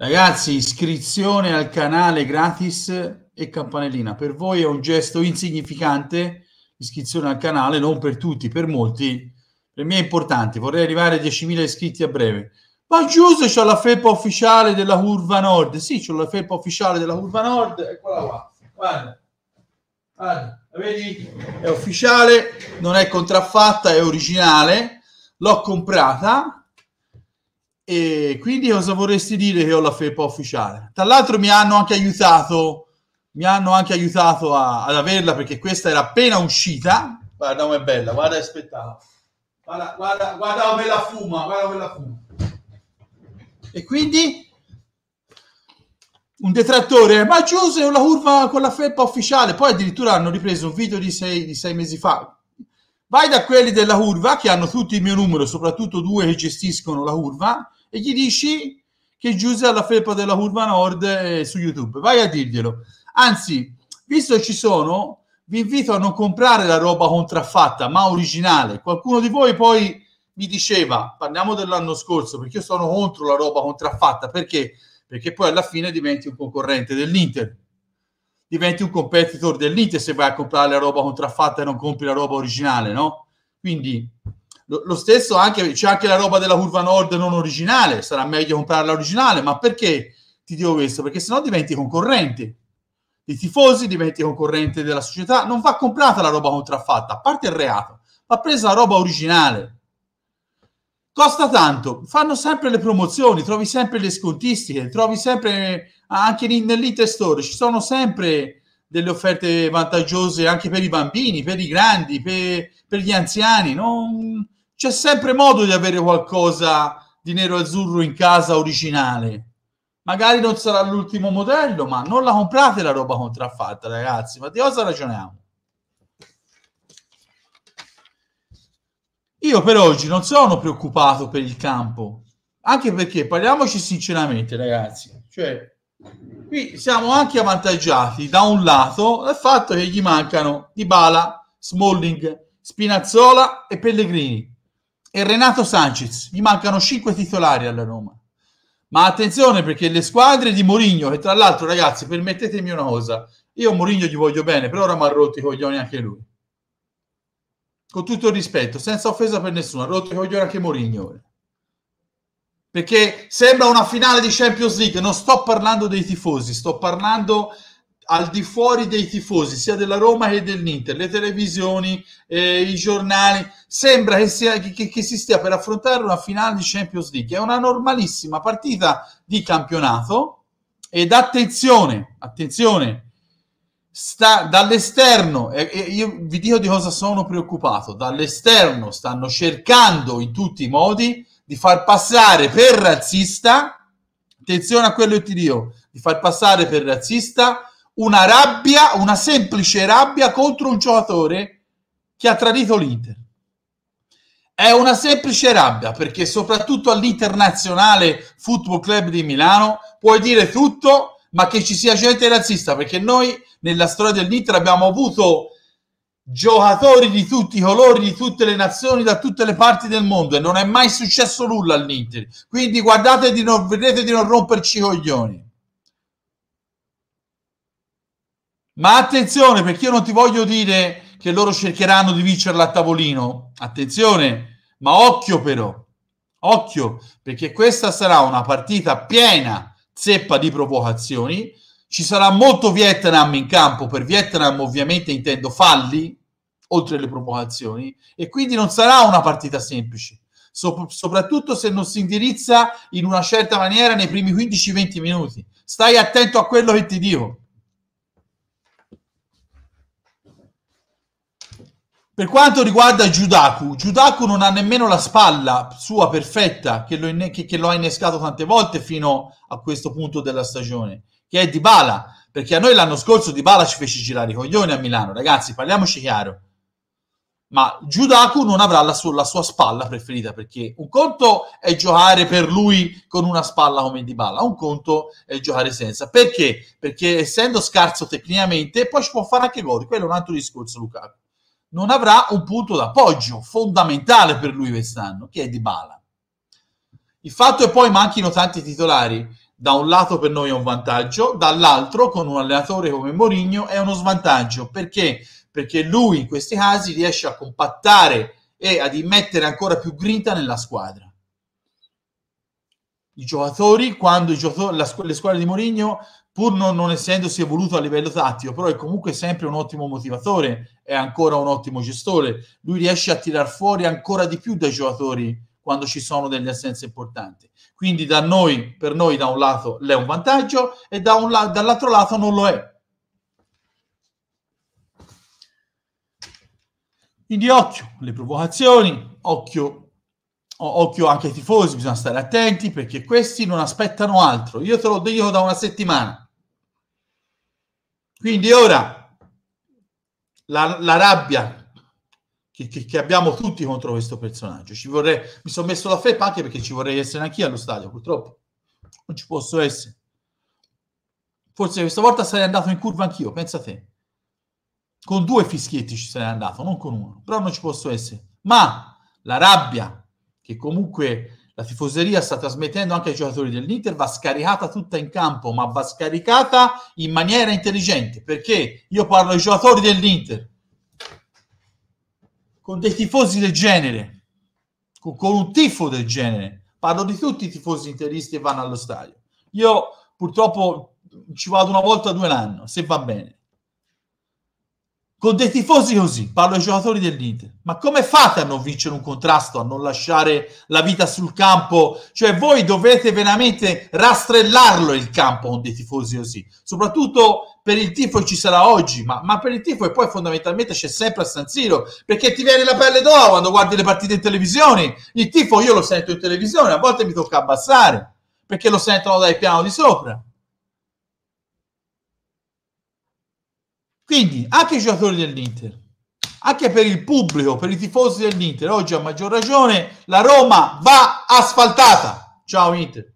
Ragazzi, iscrizione al canale gratis e campanellina. Per voi è un gesto insignificante, iscrizione al canale, non per tutti, per molti. Per me è importante, vorrei arrivare a 10.000 iscritti a breve. Ma giusto, c'ho la felpa ufficiale della curva nord. Sì, c'ho la felpa ufficiale della curva nord, eccola qua. Guarda. Guarda, vedi? È ufficiale, non è contraffatta, è originale. L'ho comprata e quindi cosa vorresti dire che ho la felpa ufficiale? Tra l'altro mi hanno anche aiutato, mi hanno anche aiutato a, ad averla perché questa era appena uscita. Guarda come è bella, guarda aspettavo. Guarda, guarda, guarda come la fuma, guarda come la fuma. E quindi un detrattore, ma Giuse la curva con la felpa ufficiale. Poi addirittura hanno ripreso un video di sei, di sei, mesi fa. Vai da quelli della curva che hanno tutti il mio numero, soprattutto due che gestiscono la curva, e gli dici che Giuse alla felpa della curva nord eh, su YouTube. Vai a dirglielo. Anzi, visto che ci sono, vi invito a non comprare la roba contraffatta, ma originale. Qualcuno di voi poi mi diceva, parliamo dell'anno scorso, perché io sono contro la roba contraffatta, perché? Perché poi alla fine diventi un concorrente dell'Inter. Diventi un competitor dell'Inter se vai a comprare la roba contraffatta e non compri la roba originale, no? Quindi lo stesso anche, c'è anche la roba della curva nord non originale, sarà meglio comprarla originale, ma perché ti dico questo? Perché sennò diventi concorrente dei tifosi, diventi concorrente della società, non va comprata la roba contraffatta, a parte il reato, va presa la roba originale. Costa tanto, fanno sempre le promozioni, trovi sempre le scontistiche, trovi sempre anche nell'Interstore, ci sono sempre delle offerte vantaggiose anche per i bambini, per i grandi, per, per gli anziani. Non, c'è sempre modo di avere qualcosa di nero-azzurro in casa originale. Magari non sarà l'ultimo modello, ma non la comprate la roba contraffatta, ragazzi. Ma di cosa ragioniamo? Io per oggi non sono preoccupato per il campo, anche perché parliamoci sinceramente, ragazzi. Cioè, qui siamo anche avvantaggiati da un lato dal fatto che gli mancano Di Bala, Smalling, Spinazzola e Pellegrini e Renato Sanchez. Gli mancano 5 titolari alla Roma. Ma attenzione perché le squadre di Mourinho, e tra l'altro ragazzi, permettetemi una cosa, io Mourinho gli voglio bene, però ora mi ha rotto i coglioni anche lui. Con tutto il rispetto, senza offesa per nessuno, ha rotto i coglioni anche Mourinho. Perché sembra una finale di Champions League, non sto parlando dei tifosi, sto parlando al di fuori dei tifosi, sia della Roma che dell'Inter, le televisioni, eh, i giornali, sembra che, sia, che, che, si stia per affrontare una finale di Champions League. È una normalissima partita di campionato ed attenzione, attenzione, sta, dall'esterno, e, e io vi dico di cosa sono preoccupato, dall'esterno stanno cercando in tutti i modi di far passare per razzista, attenzione a quello che ti dico, di far passare per razzista una rabbia, una semplice rabbia contro un giocatore che ha tradito l'Inter. È una semplice rabbia perché soprattutto all'Internazionale Football Club di Milano puoi dire tutto, ma che ci sia gente razzista perché noi nella storia dell'Inter abbiamo avuto giocatori di tutti i colori, di tutte le nazioni, da tutte le parti del mondo e non è mai successo nulla all'Inter. Quindi guardate di non, vedete di non romperci i coglioni. Ma attenzione, perché io non ti voglio dire che loro cercheranno di vincerla a tavolino. Attenzione, ma occhio però, occhio, perché questa sarà una partita piena zeppa di provocazioni. Ci sarà molto Vietnam in campo, per Vietnam ovviamente intendo falli, oltre alle provocazioni, e quindi non sarà una partita semplice, so- soprattutto se non si indirizza in una certa maniera nei primi 15-20 minuti. Stai attento a quello che ti dico. Per quanto riguarda Judaku, Judaku non ha nemmeno la spalla sua perfetta che lo, inne- che, che lo ha innescato tante volte fino a questo punto della stagione, che è Di Bala, perché a noi l'anno scorso Di Bala ci fece girare i coglioni a Milano, ragazzi, parliamoci chiaro. Ma Judaku non avrà la, su- la sua spalla preferita, perché un conto è giocare per lui con una spalla come Di Bala, un conto è giocare senza. Perché? Perché essendo scarso tecnicamente, poi ci può fare anche gol, quello è un altro discorso, Lukaku non avrà un punto d'appoggio fondamentale per lui quest'anno, che è Di Bala. Il fatto è poi manchino tanti titolari, da un lato per noi è un vantaggio, dall'altro con un allenatore come Mourinho è uno svantaggio, perché? Perché lui in questi casi riesce a compattare e ad immettere ancora più grinta nella squadra i giocatori, quando i giocatori, la, le squadre di Mourinho, pur non, non, essendosi evoluto a livello tattico, però è comunque sempre un ottimo motivatore, è ancora un ottimo gestore. Lui riesce a tirar fuori ancora di più dai giocatori quando ci sono delle assenze importanti. Quindi da noi, per noi da un lato è un vantaggio e da un la- dall'altro lato non lo è. Quindi occhio, le provocazioni, occhio occhio anche ai tifosi, bisogna stare attenti perché questi non aspettano altro. Io te lo dico da una settimana. Quindi ora la, la rabbia che, che, che, abbiamo tutti contro questo personaggio, ci vorrei, mi sono messo la felpa anche perché ci vorrei essere anch'io allo stadio, purtroppo non ci posso essere. Forse questa volta sarei andato in curva anch'io, pensa te. Con due fischietti ci sarei andato, non con uno, però non ci posso essere. Ma la rabbia che comunque la tifoseria sta trasmettendo anche ai giocatori dell'Inter, va scaricata tutta in campo, ma va scaricata in maniera intelligente, perché io parlo ai giocatori dell'Inter, con dei tifosi del genere, con, con un tifo del genere, parlo di tutti i tifosi interisti che vanno allo stadio. Io purtroppo ci vado una volta o due l'anno, se va bene con dei tifosi così, parlo ai giocatori dell'Inter, ma come fate a non vincere un contrasto, a non lasciare la vita sul campo? Cioè voi dovete veramente rastrellarlo il campo con dei tifosi così, soprattutto per il tifo ci sarà oggi, ma, ma per il tifo e poi fondamentalmente c'è sempre a San Siro, perché ti viene la pelle d'oro quando guardi le partite in televisione, il tifo io lo sento in televisione, a volte mi tocca abbassare, perché lo sentono dal piano di sopra Quindi anche i giocatori dell'Inter, anche per il pubblico, per i tifosi dell'Inter, oggi a maggior ragione la Roma va asfaltata. Ciao Inter.